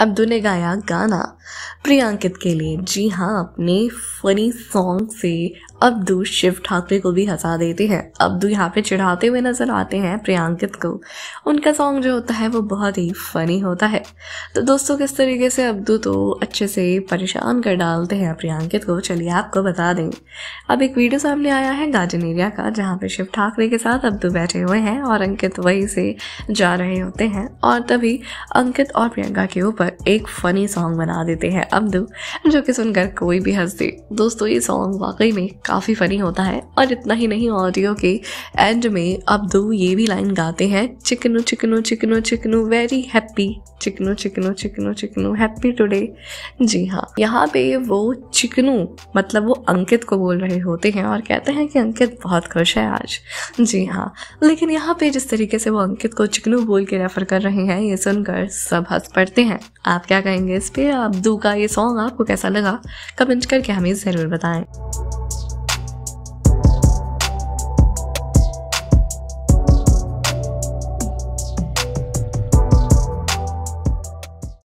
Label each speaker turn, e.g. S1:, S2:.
S1: Abdu ने गाया गाना प्रियांकित के लिए जी हाँ अपने फनी सॉन्ग से अब्दू शिव ठाकरे को भी हंसा देते हैं अब्दू यहाँ पे चिढ़ाते हुए नज़र आते हैं प्रियांकित को उनका सॉन्ग जो होता है वो बहुत ही फनी होता है तो दोस्तों किस तरीके से अब्दू तो अच्छे से परेशान कर डालते हैं प्रियांकित को चलिए आपको बता दें अब एक वीडियो सामने आया है गाजन एरिया का जहाँ पे शिव ठाकरे के साथ अब्दू बैठे हुए हैं और अंकित वहीं से जा रहे होते हैं और तभी अंकित और प्रियंका के ऊपर पर एक फ़नी सॉन्ग बना देते हैं अब्दू जो कि सुनकर कोई भी हंस दे दोस्तों ये सॉन्ग वाकई में काफ़ी फ़नी होता है और इतना ही नहीं ऑडियो के एंड में अब्दू ये भी लाइन गाते हैं चिकनो चिकनो चिकनो चिकनो वेरी हैप्पी चिकनो चिकनो चिकनो चिकनो हैप्पी टुडे जी हाँ यहाँ पे वो चिकनू मतलब वो अंकित को बोल रहे होते हैं और कहते हैं कि अंकित बहुत खुश है आज जी हाँ लेकिन यहाँ पे जिस तरीके से वो अंकित को चिकनू बोल के रेफर कर रहे हैं ये सुनकर सब हंस पड़ते हैं आप क्या कहेंगे इस पर अब्दू का ये सॉन्ग आपको कैसा लगा कमेंट करके हमें ज़रूर बताएं